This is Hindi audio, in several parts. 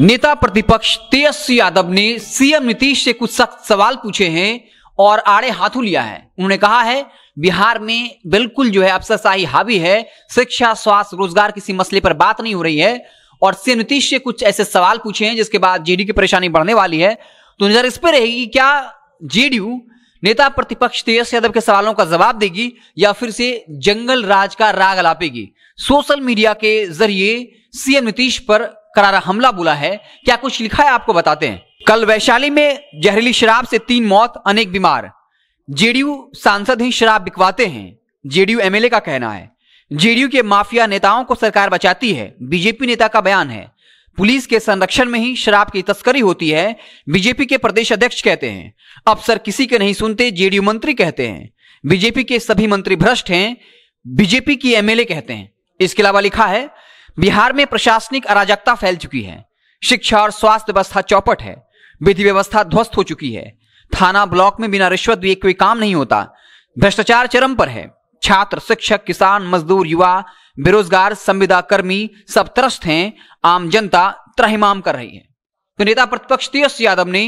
नेता प्रतिपक्ष तेजस्वी यादव ने सीएम नीतीश से कुछ सख्त सवाल पूछे हैं और आड़े हाथों लिया है उन्होंने कहा है बिहार में बिल्कुल जो है अफसरशाही हावी है शिक्षा स्वास्थ्य रोजगार किसी मसले पर बात नहीं हो रही है और सीएम नीतीश से कुछ ऐसे सवाल पूछे हैं जिसके बाद जेडी की परेशानी बढ़ने वाली है तो नजर इस पर रहेगी क्या जेडीयू नेता प्रतिपक्ष तेजस्वी यादव के सवालों का जवाब देगी या फिर से जंगल राज का राग लापेगी सोशल मीडिया के जरिए सीएम नीतीश पर करारा हमला बोला है क्या कुछ लिखा है आपको बताते हैं कल वैशाली में जहरीली शराब से तीन मौत अनेक बीमार जेडीयू सांसद ही शराब बिकवाते हैं जेडीयू एमएलए का कहना है जेडीयू के माफिया नेताओं को सरकार बचाती है बीजेपी नेता का बयान है पुलिस के संरक्षण में ही शराब की तस्करी होती है बीजेपी के प्रदेश अध्यक्ष कहते हैं अफसर किसी के नहीं सुनते जेडीयू मंत्री कहते हैं बीजेपी के सभी मंत्री भ्रष्ट हैं बीजेपी की एमएलए कहते हैं इसके अलावा लिखा है बिहार में प्रशासनिक अराजकता फैल चुकी है शिक्षा और स्वास्थ्य व्यवस्था चौपट है विधि व्यवस्था ध्वस्त हो चुकी है थाना ब्लॉक में बिना रिश्वत दिए कोई काम नहीं होता भ्रष्टाचार चरम पर है छात्र शिक्षक किसान मजदूर युवा बेरोजगार संविदा कर्मी सब त्रस्त हैं आम जनता त्रहिमाम कर रही है तो नेता प्रतिपक्ष तेजस्वी यादव ने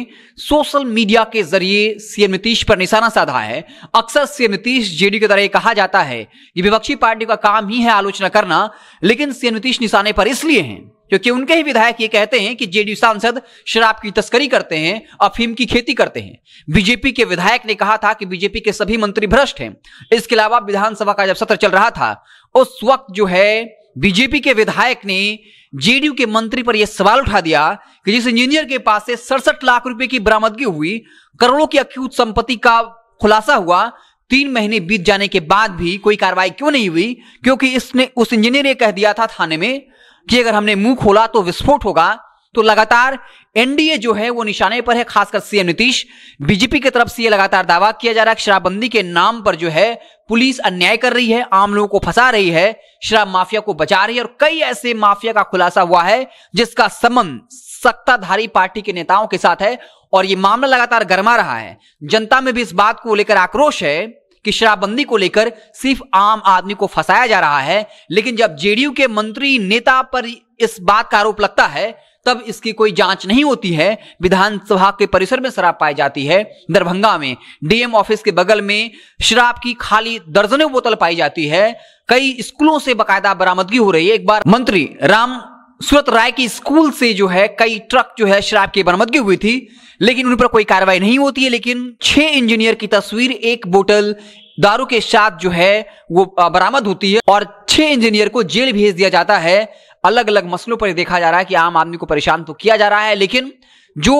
सोशल मीडिया के जरिए सीएम नीतीश पर निशाना साधा है अक्सर सीएम नीतीश जेडी के द्वारा कहा जाता है कि विपक्षी पार्टी का काम ही है आलोचना करना लेकिन सीएम नीतीश निशाने पर इसलिए हैं क्योंकि उनके ही विधायक ये कहते हैं कि जेडीयू सांसद शराब की तस्करी करते हैं अफीम की खेती करते हैं बीजेपी के विधायक ने कहा था कि बीजेपी के सभी मंत्री भ्रष्ट हैं इसके अलावा विधानसभा का जब सत्र चल रहा था उस वक्त जो है बीजेपी के विधायक ने जेडीयू के मंत्री पर यह सवाल उठा दिया कि जिस इंजीनियर के पास से सड़सठ लाख रुपए की बरामदगी हुई करोड़ों की अक्यूत संपत्ति का खुलासा हुआ तीन महीने बीत जाने के बाद भी कोई कार्रवाई क्यों नहीं हुई क्योंकि इसने उस इंजीनियर ने कह दिया था थाने में कि अगर हमने मुंह खोला तो विस्फोट होगा तो लगातार एनडीए जो है वो निशाने पर है खासकर सीएम नीतीश बीजेपी की तरफ से लगातार दावा किया जा रहा है शराबबंदी के नाम पर जो है पुलिस अन्याय कर रही है आम लोगों को फंसा रही है शराब माफिया को बचा रही है और कई ऐसे माफिया का खुलासा हुआ है जिसका संबंध सत्ताधारी पार्टी के नेताओं के साथ है और ये मामला लगातार गर्मा रहा है जनता में भी इस बात को लेकर आक्रोश है कि शराबबंदी को लेकर सिर्फ आम आदमी को फंसाया जा रहा है लेकिन जब जेडीयू के मंत्री नेता पर इस बात का आरोप लगता है तब इसकी कोई जांच नहीं होती है विधानसभा के परिसर में शराब पाई जाती है दरभंगा में डीएम ऑफिस के बगल में शराब की खाली दर्जनों बोतल पाई जाती है कई स्कूलों से बकायदा बरामदगी हो रही है एक बार मंत्री राम सूरत राय की स्कूल से जो है कई ट्रक जो है शराब की बरामदगी हुई थी लेकिन उन पर कोई कार्रवाई नहीं होती है लेकिन छह इंजीनियर की तस्वीर एक बोतल दारू के साथ जो है वो बरामद होती है और छह इंजीनियर को जेल भेज दिया जाता है अलग अलग मसलों पर देखा जा रहा है कि आम आदमी को परेशान तो किया जा रहा है लेकिन जो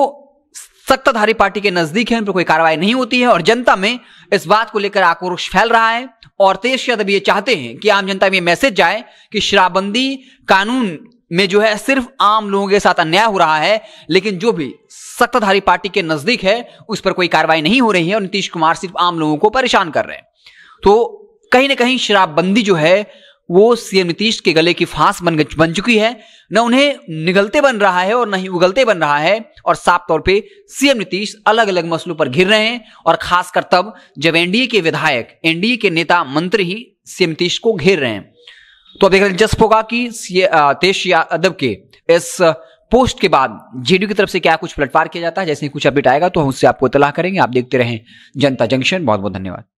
सत्ताधारी पार्टी के नजदीक है उन पर कोई कार्रवाई नहीं होती है और जनता में इस बात को लेकर आक्रोश फैल रहा है और तेज यादव ये चाहते हैं कि आम जनता में मैसेज जाए कि शराबबंदी कानून में जो है सिर्फ आम लोगों के साथ अन्याय हो रहा है लेकिन जो भी सत्ताधारी पार्टी के नजदीक है उस पर कोई कार्रवाई नहीं हो रही है और नीतीश कुमार सिर्फ आम लोगों को परेशान कर रहे हैं तो कहीं ना कहीं शराबबंदी जो है वो सीएम नीतीश के गले की फांस बन बन चुकी है न उन्हें निगलते बन रहा है और न ही उगलते बन रहा है और साफ तौर पे सीएम नीतीश अलग अलग मसलों पर घिर रहे हैं और खासकर तब जब एनडीए के विधायक एनडीए के नेता मंत्री ही सीएम नीतीश को घेर रहे हैं तो देखना दिलचस्प होगा कि तेज यादव के इस पोस्ट के बाद जेडीयू की तरफ से क्या कुछ पलटवार किया जाता है जैसे कुछ अपडेट आएगा तो हम उससे आपको इतलाह करेंगे आप देखते रहें जनता जंक्शन बहुत बहुत धन्यवाद